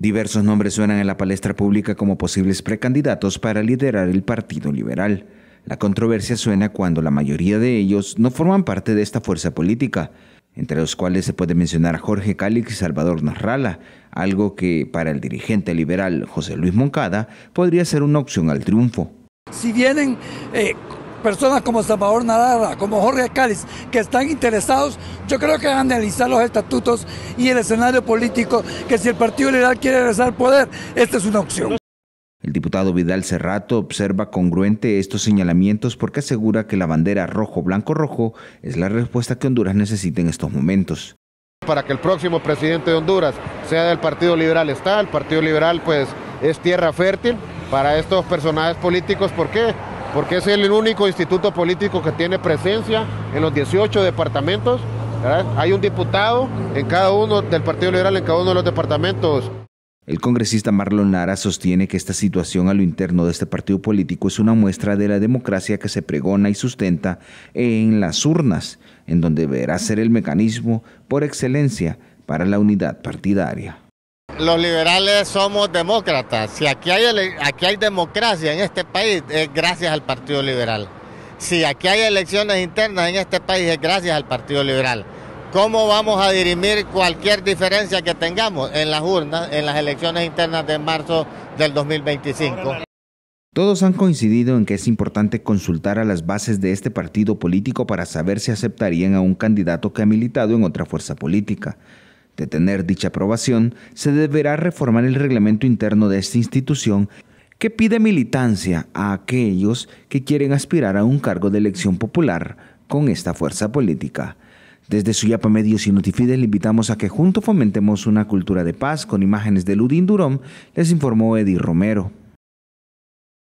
Diversos nombres suenan en la palestra pública como posibles precandidatos para liderar el Partido Liberal. La controversia suena cuando la mayoría de ellos no forman parte de esta fuerza política, entre los cuales se puede mencionar a Jorge Calix y Salvador Narrala, algo que para el dirigente liberal José Luis Moncada podría ser una opción al triunfo. Si vienen eh, personas como Salvador Nadarra, como Jorge Cáliz, que están interesados, yo creo que han analizar los estatutos y el escenario político, que si el Partido Liberal quiere regresar al poder, esta es una opción. El diputado Vidal Cerrato observa congruente estos señalamientos porque asegura que la bandera rojo-blanco-rojo es la respuesta que Honduras necesita en estos momentos. Para que el próximo presidente de Honduras sea del Partido Liberal está, el Partido Liberal pues es tierra fértil para estos personajes políticos, ¿por qué? porque es el único instituto político que tiene presencia en los 18 departamentos. Hay un diputado en cada uno del Partido Liberal, en cada uno de los departamentos. El congresista Marlon Lara sostiene que esta situación a lo interno de este partido político es una muestra de la democracia que se pregona y sustenta en las urnas, en donde deberá ser el mecanismo por excelencia para la unidad partidaria los liberales somos demócratas. Si aquí hay, aquí hay democracia en este país, es gracias al Partido Liberal. Si aquí hay elecciones internas en este país, es gracias al Partido Liberal. ¿Cómo vamos a dirimir cualquier diferencia que tengamos en las urnas, en las elecciones internas de marzo del 2025? Todos han coincidido en que es importante consultar a las bases de este partido político para saber si aceptarían a un candidato que ha militado en otra fuerza política. De tener dicha aprobación, se deberá reformar el reglamento interno de esta institución que pide militancia a aquellos que quieren aspirar a un cargo de elección popular con esta fuerza política. Desde Suyapa Medios y Notifides le invitamos a que juntos fomentemos una cultura de paz con imágenes de Ludín Durón, les informó Eddie Romero.